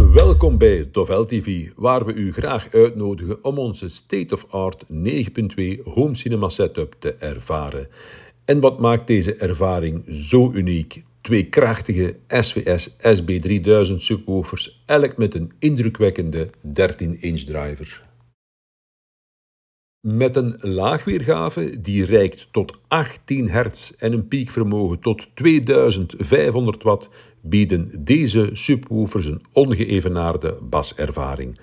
Welkom bij Dovel TV, waar we u graag uitnodigen om onze state-of-art 9.2 home cinema setup te ervaren. En wat maakt deze ervaring zo uniek? Twee krachtige SWS SB3000 subwoofers, elk met een indrukwekkende 13-inch driver. Met een laagweergave die reikt tot 18 Hz en een piekvermogen tot 2500 watt bieden deze subwoofers een ongeëvenaarde baservaring.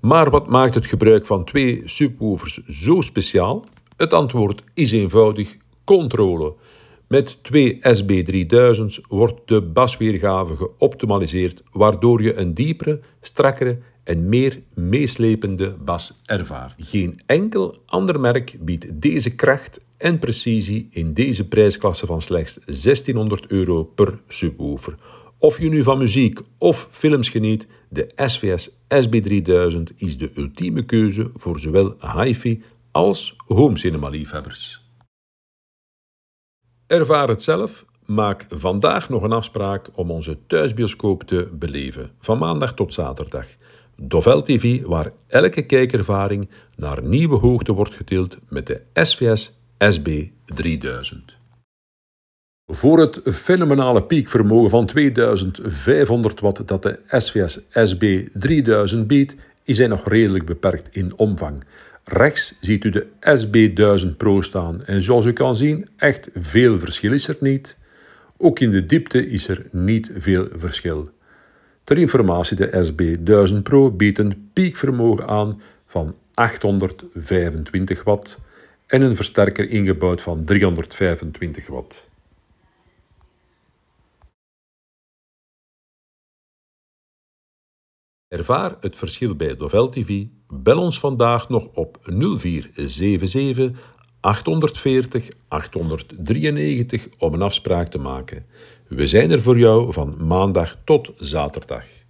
Maar wat maakt het gebruik van twee subwoofers zo speciaal? Het antwoord is eenvoudig controle. Met twee SB3000's wordt de basweergave geoptimaliseerd, waardoor je een diepere, strakkere en meer meeslepende bas ervaart. Geen enkel ander merk biedt deze kracht en precisie in deze prijsklasse van slechts 1600 euro per subwoofer. Of je nu van muziek of films geniet, de SVS SB3000 is de ultieme keuze voor zowel hi-fi als home cinema liefhebbers. Ervaar het zelf, maak vandaag nog een afspraak om onze thuisbioscoop te beleven, van maandag tot zaterdag. Dovel TV, waar elke kijkervaring naar nieuwe hoogte wordt getild met de SVS SB 3000. Voor het fenomenale piekvermogen van 2500 watt dat de SVS SB 3000 biedt, is hij nog redelijk beperkt in omvang. Rechts ziet u de SB1000 Pro staan en zoals u kan zien, echt veel verschil is er niet. Ook in de diepte is er niet veel verschil. Ter informatie, de SB1000 Pro biedt een piekvermogen aan van 825 watt, en een versterker ingebouwd van 325 watt. Ervaar het verschil bij Dovel TV. Bel ons vandaag nog op 0477 840 893 om een afspraak te maken. We zijn er voor jou van maandag tot zaterdag.